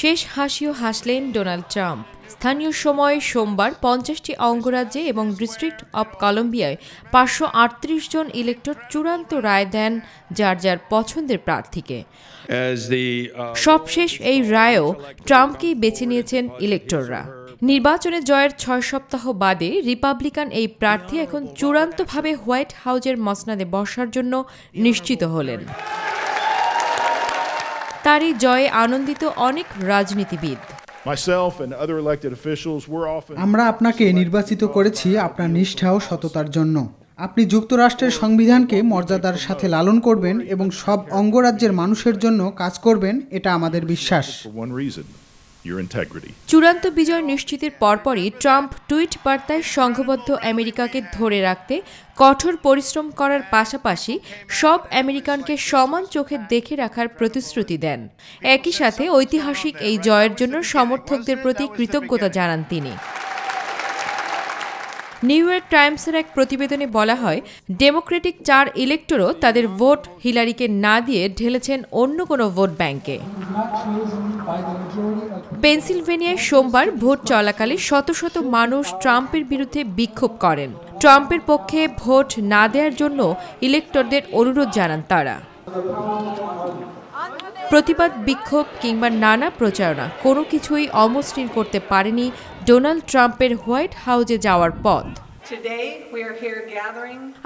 শেষ হাসিও হাসলেন ডোনাল্ড ট্রাম্প স্থানীয় সময় সোমবার পঞ্চাশটি অঙ্গরাজ্যে এবং ডিস্ট্রিক্ট অব কলম্বিয়ায় পাঁচশো আটত্রিশ জন ইলেক্টর চূড়ান্ত রায় দেন যার যার পছন্দের প্রার্থীকে uh, সবশেষ এই রায়ও ট্রাম্পকেই বেছে নিয়েছেন ইলেক্টররা নির্বাচনে জয়ের ছয় সপ্তাহ বাদে রিপাবলিকান এই প্রার্থী এখন চূড়ান্তভাবে হোয়াইট হাউজের মসনাদে বসার জন্য নিশ্চিত হলেন তারই জয়ে আনন্দিত অনেক রাজনীতিবিদ আমরা আপনাকে নির্বাচিত করেছি আপনার নিষ্ঠা ও সততার জন্য আপনি যুক্তরাষ্ট্রের সংবিধানকে মর্যাদার সাথে লালন করবেন এবং সব অঙ্গরাজ্যের মানুষের জন্য কাজ করবেন এটা আমাদের বিশ্বাস your integrity. চূড়ান্ত বিজয় নিশ্চিতের পরপরই ট্রাম্প টুইট বার্তায় সংঘবদ্ধ আমেরিকাকে ধরে রাখতে কঠোর পরিশ্রম করার পাশাপাশি সব আমেরিকানকে সমান চোখে দেখে রাখার প্রতিশ্রুতি দেন একই সাথে ঐতিহাসিক এই জয়ের জন্য সমর্থকদের প্রতি কৃতজ্ঞতা জানান তিনি নিউ ইয়র্ক টাইমসের এক প্রতিবেদনে বলা হয় ডেমোক্রেটিক চার ইলেক্টরও তাদের ভোট হিলারিকে না দিয়ে ঢেলেছেন অন্য কোনো ভোট ব্যাংকে পেনসিলভেনিয়ায় সোমবার ভোট চলাকালে শত শত মানুষ ট্রাম্পের বিরুদ্ধে বিক্ষোভ করেন ট্রাম্পের পক্ষে ভোট না দেওয়ার জন্য ইলেক্টরদের অনুরোধ জানান তারা প্রতিবাদ বিক্ষোভ কিংবা নানা প্রচারণা কোনো কিছুই অমসৃণ করতে পারেনি ডোনাল্ড ট্রাম্পের হোয়াইট হাউজে যাওয়ার পথ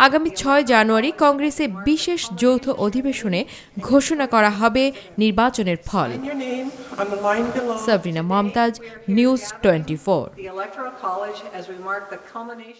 আগামী ছয় জানুয়ারি কংগ্রেসে বিশেষ যৌথ অধিবেশনে ঘোষণা করা হবে নির্বাচনের ফল সাবরিনা মমতাজ নিউজ টোয়েন্টি